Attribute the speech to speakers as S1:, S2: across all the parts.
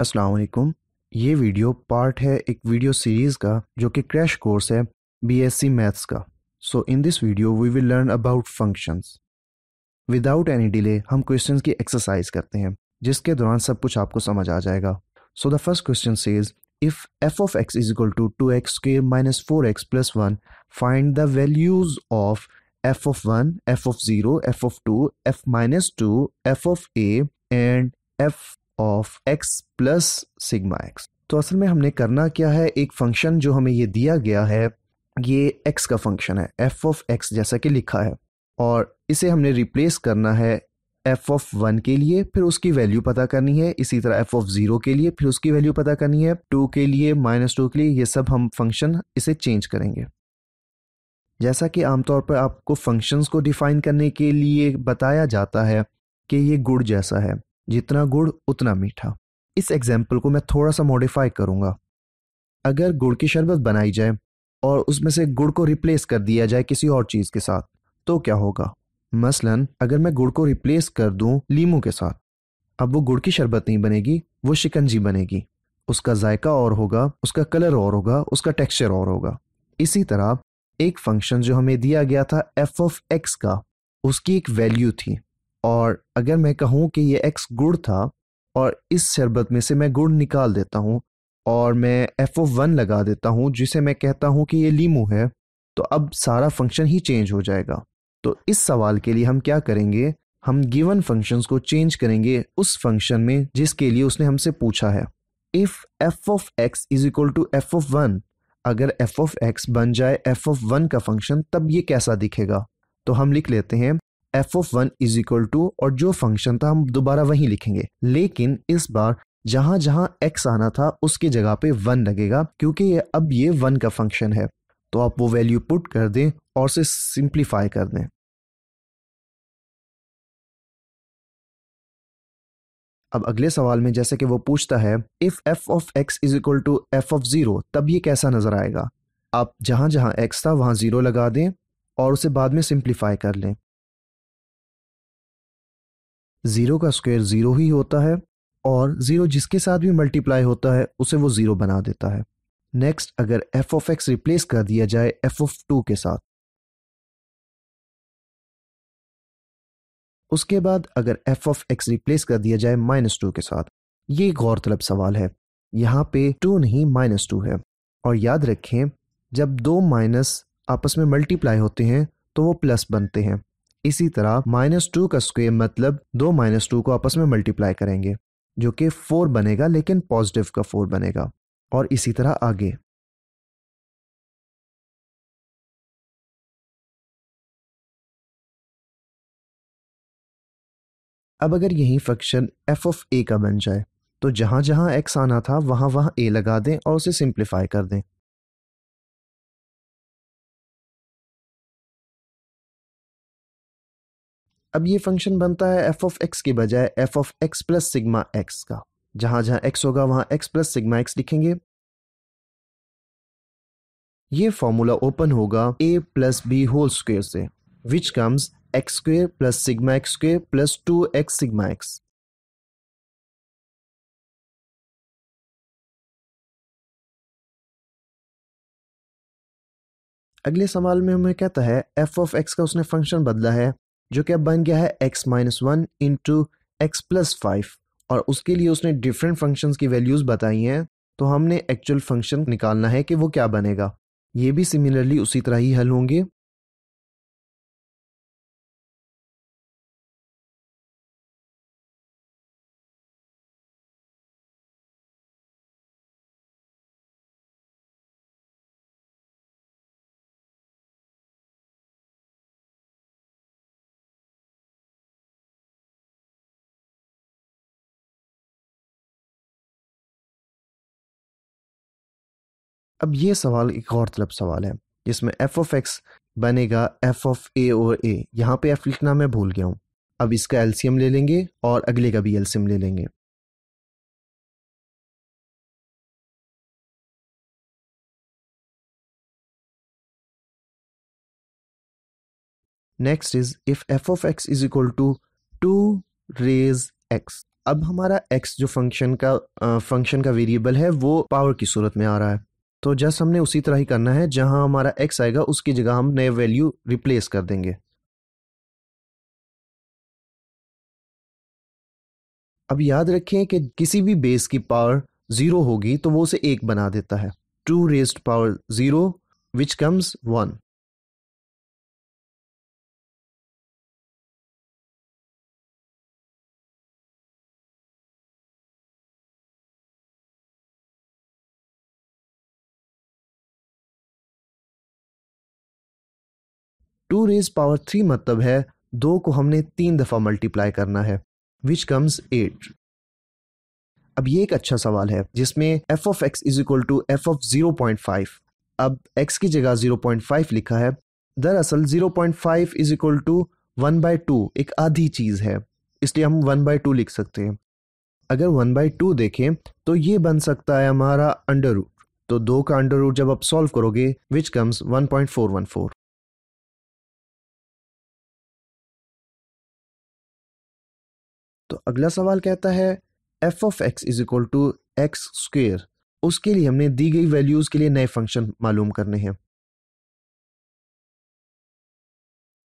S1: अस्सलाम वालेकुम ये वीडियो पार्ट है एक वीडियो सीरीज़ का जो कि क्रैश कोर्स है बीएससी मैथ्स का so in this video we will learn about functions without any delay हम क्वेश्चंस की एक्सरसाइज करते हैं जिसके दौरान सब कुछ आपको समझ आ जाएगा so the first question says if f of x is equal to two x के minus four x plus one find the values of f of one f of zero f of two f minus two f of a and f of x plus sigma x तो असल में हमने करना क्या है एक function जो हमें ये दिया गया है ये एक्स का फंक्शन है एफ ऑफ एक्स जैसा कि लिखा है और इसे हमने रिप्लेस करना है एफ ऑफ वन के लिए फिर उसकी वैल्यू पता करनी है इसी तरह एफ ऑफ जीरो के लिए फिर उसकी वैल्यू पता करनी है टू के लिए माइनस टू के लिए ये सब हम फंक्शन इसे चेंज करेंगे जैसा कि आमतौर पर आपको फंक्शंस को डिफाइन करने के लिए बताया जाता है कि ये गुड़ जैसा है जितना गुड़ उतना मीठा इस एग्जाम्पल को मैं थोड़ा सा मॉडिफाई करूँगा अगर गुड़ की शरबत बनाई जाए और उसमें से गुड़ को रिप्लेस कर दिया जाए किसी और चीज़ के साथ तो क्या होगा मसलन अगर मैं गुड़ को रिप्लेस कर दूं लीम के साथ अब वो गुड़ की शरबत नहीं बनेगी वो शिकंजी बनेगी उसका जायका और होगा उसका कलर और होगा उसका टेक्सचर और होगा इसी तरह एक फंक्शन जो हमें दिया गया था एफ ऑफ एक्स का उसकी एक वैल्यू थी और अगर मैं कहूँ कि ये एक्स गुड़ था और इस शरबत में से मैं गुड़ निकाल देता हूँ और मैं एफ ओ वन लगा देता हूँ जिसे मैं कहता हूँ कि ये लीमू है तो अब सारा फंक्शन ही चेंज हो जाएगा तो इस सवाल के लिए हम क्या करेंगे हम गिवन फंक्शंस को चेंज करेंगे उस फंक्शन में जिसके लिए उसने हमसे पूछा है if f of x is equal to f of one अगर एफ ऑफ एक्स बन जाए एफ ऑफ वन का फंक्शन तब ये कैसा दिखेगा तो हम लिख लेते हैं f of one is equal to और जो फंक्शन था हम दोबारा वही लिखेंगे लेकिन इस बार जहां जहां एक्स आना था उसकी जगह पे वन लगेगा क्योंकि ये अब ये वन का फंक्शन है
S2: तो आप वो वैल्यू पुट कर दें और उसे सिंप्लीफाई कर दें अब अगले सवाल में जैसे कि वो पूछता
S1: है if f of x is equal to f of zero तब ये कैसा नजर आएगा आप जहां जहां एक्स था वहां जीरो लगा दें और उसे बाद में सिंप्लीफाई कर लें ज़ीरो का स्क्वायर ज़ीरो ही होता है और ज़ीरो जिसके साथ भी मल्टीप्लाई होता है उसे वो ज़ीरो बना देता है नेक्स्ट अगर एफ ऑफ एक्स रिप्लेस कर दिया जाए एफ ऑफ टू के साथ उसके बाद अगर एफ ऑफ एक्स रिप्लेस कर दिया जाए माइनस टू के साथ ये गौर तलब सवाल है यहाँ पे टू नहीं माइनस टू है और याद रखें जब दो माइनस आपस में मल्टीप्लाई होते हैं तो वो प्लस बनते हैं इसी तरह माइनस टू का स्क्वेयर मतलब दो माइनस टू को आपस में मल्टीप्लाई करेंगे जो कि फोर बनेगा
S2: लेकिन पॉजिटिव का फोर बनेगा और इसी तरह आगे अब अगर यही फंक्शन एफ ऑफ ए का बन जाए तो जहां जहां एक्स आना था वहां वहां ए लगा दें और उसे सिंप्लीफाई कर दें अब ये फंक्शन बनता है एफ ऑफ एक्स के बजाय f of x plus sigma x का जहां जहां
S1: एक्स होगा वहां एक्स प्लस सिग्मा एक्स लिखेंगे ये फॉर्मूला ओपन होगा a plus b whole square से which comes x square plus sigma
S2: x square plus two x sigma x अगले सवाल में हमें कहता है एफ ऑफ एक्स का उसने फंक्शन बदला है जो कि अब बन गया
S1: है x minus one into x plus five और उसके लिए उसने डिफरेंट फंक्शंस की वैल्यूज़ बताई हैं तो हमने एक्चुअल फंक्शन निकालना है कि वो क्या बनेगा ये भी
S2: सिमिलरली उसी तरह ही हल होंगे अब ये सवाल एक गौरतलब सवाल है
S1: जिसमें एफ ऑफ एक्स बनेगा एफ ऑफ ए और ए यहाँ पे एफ लिखना मैं भूल गया हूँ
S2: अब इसका एलसीएम ले लेंगे और अगले का भी एलसीएम ले लेंगे next is if f of x is
S1: equal to two raise x अब हमारा एक्स जो फंक्शन का फंक्शन का वेरिएबल है वो पावर की सूरत में आ रहा है तो जस्ट हमने उसी तरह ही करना है जहां हमारा एक्स आएगा उसकी जगह हम नए वैल्यू रिप्लेस कर देंगे अब याद रखें कि किसी भी बेस की पावर ज़ीरो होगी तो वो उसे एक बना देता है two raised power zero which
S2: comes one two raise power three मतलब है दो को हमने
S1: तीन दफ़ा मल्टीप्लाई करना है विच कम्स एट अब ये एक अच्छा सवाल है जिसमें f of x is equal to f of zero point five अब एक्स की जगह जीरो पॉइंट फाइव लिखा है दरअसल zero point five is equal to one by two एक आधी चीज़ है इसलिए हम वन बाय टू लिख सकते हैं अगर वन बाय टू देखें तो ये बन सकता है हमारा अंडर रूट तो दो का अंडर रूट जब आप सॉल्व करोगे which comes
S2: one point four one four तो अगला सवाल कहता है f of x is equal to
S1: x square उसके लिए हमने दी गई वैल्यूज के लिए नए फंक्शन मालूम करने हैं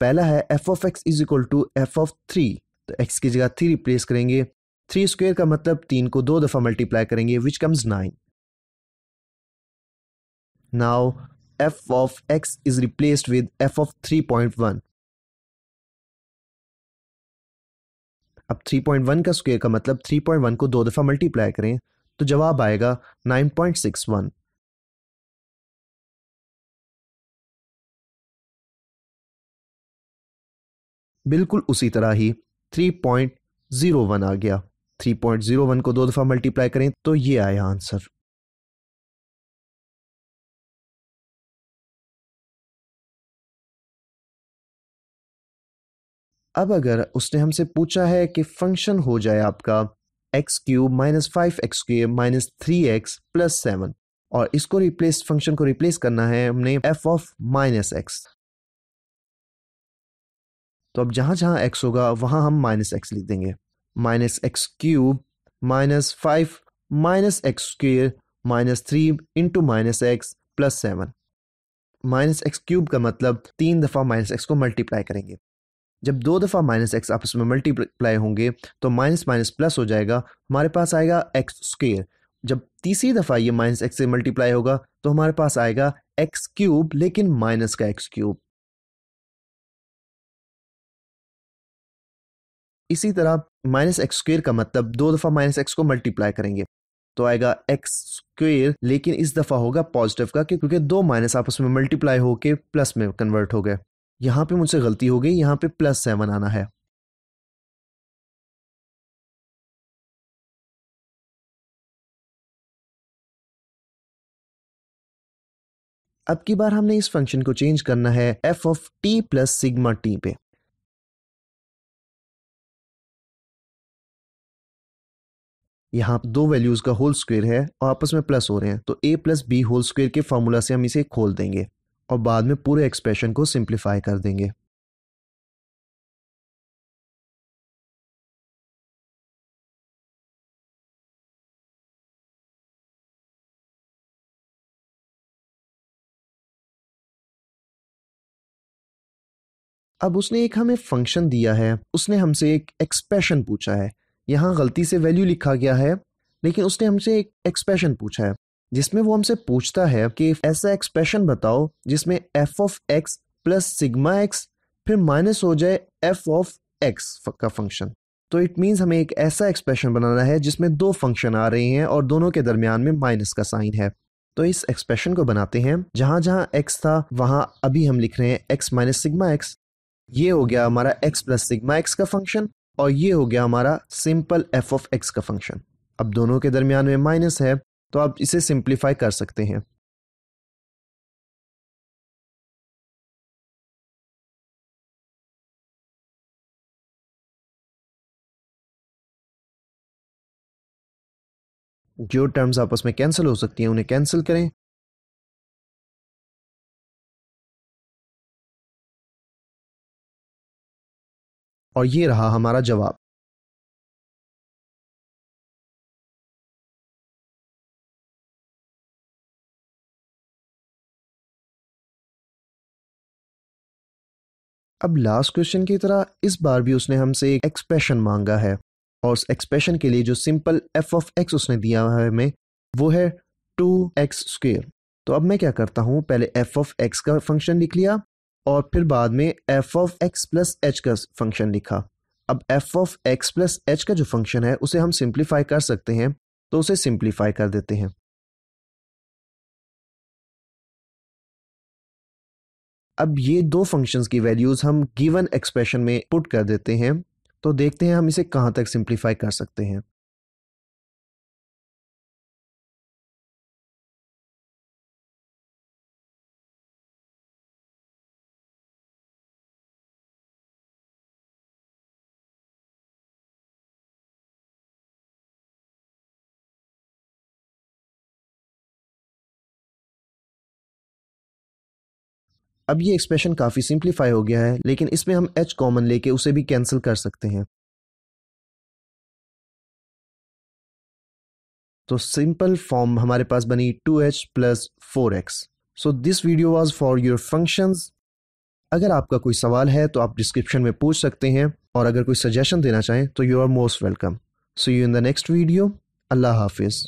S1: पहला है f of x is equal to f of three तो एक्स की जगह थ्री रिप्लेस करेंगे थ्री स्क्वेयर का मतलब तीन को दो दफा मल्टीप्लाई करेंगे which comes nine now f of x is replaced with f of three point one अब 3.1 का स्क्वायर का मतलब 3.1 को दो दफ़ा मल्टीप्लाई करें
S2: तो जवाब आएगा 9.61 बिल्कुल उसी
S1: तरह ही 3.01 आ गया 3.01 को दो दफ़ा मल्टीप्लाई करें
S2: तो ये आया आंसर अब अगर
S1: उसने हमसे पूछा है कि फंक्शन हो जाए आपका x cube minus five x cube minus three x plus seven और इसको रिप्लेस फंक्शन को रिप्लेस करना है हमने एफ ऑफ माइनस एक्स तो अब जहां जहां एक्स होगा वहां हम माइनस एक्स लिख देंगे minus x cube minus five minus x square minus three into minus x plus seven minus x cube का मतलब तीन दफ़ा माइनस एक्स को मल्टीप्लाई करेंगे जब दो दफ़ा माइनस एक्स आपस में मल्टीप्लाई होंगे तो माइनस माइनस प्लस हो जाएगा हमारे पास आएगा एक्स स्क्र जब तीसरी दफ़ा ये माइनस एक्स से मल्टीप्लाई होगा तो हमारे पास आएगा एक्स क्यूब लेकिन माइनस का एक्स क्यूब इसी तरह माइनस एक्स स्क्र का मतलब दो दफ़ा माइनस एक्स को मल्टीप्लाई करेंगे तो आएगा एक्स स्क्र लेकिन इस दफ़ा होगा पॉजिटिव का क्योंकि दो माइनस आपस में मल्टीप्लाई
S2: होकर प्लस में कन्वर्ट हो गए यहां पे मुझसे गलती हो गई यहां पे प्लस सेवन आना है अब की बार हमने इस फंक्शन को चेंज करना है f of t plus sigma t पे यहां दो वैल्यूज का
S1: होल स्क्वायर है और आपस में प्लस हो रहे हैं तो a plus b whole square के फॉर्मूला से हम इसे खोल देंगे
S2: और बाद में पूरे एक्सप्रेशन को सिंप्लीफाई कर देंगे अब उसने एक हमें फंक्शन दिया है
S1: उसने हमसे एक एक्सप्रेशन पूछा है यहां गलती से वैल्यू लिखा गया है लेकिन उसने हमसे एक एक्सप्रेशन पूछा है जिसमें वो हमसे पूछता है कि ऐसा एक्सप्रेशन बताओ जिसमें f of x plus sigma x फिर माइनस हो जाए एफ ऑफ एक्स का फंक्शन तो इट मीन्स हमें एक ऐसा एक्सप्रेशन बनाना है जिसमें दो फंक्शन आ रहे हैं और दोनों के दरमियान में माइनस का साइन है तो इस एक्सप्रेशन को बनाते हैं जहाँ जहाँ एक्स था वहाँ अभी हम लिख रहे हैं एक्स माइनस सिग्मा एक्स ये हो गया हमारा एक्स प्लस सिग्मा एक्स का फंक्शन और ये हो गया हमारा सिंपल एफ ऑफ एक्स का फंक्शन अब दोनों के दरमियान में
S2: माइनस है तो आप इसे सिंप्लीफाई कर सकते हैं जो टर्म्स आपस में कैंसिल हो सकती हैं उन्हें कैंसिल करें और ये रहा हमारा जवाब अब लास्ट क्वेश्चन की तरह इस बार भी उसने
S1: हमसे एक एक्सप्रेशन मांगा है और उस एक्सप्रेशन के लिए जो सिंपल एफ ऑफ एक्स उसने दिया है हमें वो है टू एक्स स्क्र तो अब मैं क्या करता हूँ पहले एफ ऑफ एक्स का फंक्शन लिख लिया और फिर बाद में f of x plus h का फंक्शन लिखा अब f of x plus h का जो फंक्शन है उसे हम सिंप्लीफाई कर सकते हैं तो उसे सिंप्लीफाई कर देते हैं अब ये दो फंक्शंस की वैल्यूज़ हम गिवन एक्सप्रेशन में पुट कर देते हैं
S2: तो देखते हैं हम इसे कहाँ तक सिंप्लीफाई कर सकते हैं अब ये एक्सप्रेशन काफ़ी सिंप्लीफाई हो गया है लेकिन इसमें हम एच कॉमन लेके उसे भी कैंसिल कर
S1: सकते हैं तो सिंपल फॉर्म हमारे पास बनी two h plus four x so this video was for your functions अगर आपका कोई सवाल है तो आप डिस्क्रिप्शन में पूछ सकते हैं और अगर कोई सजेशन देना चाहें तो you are most welcome so you in the next video अल्लाह हाफिज़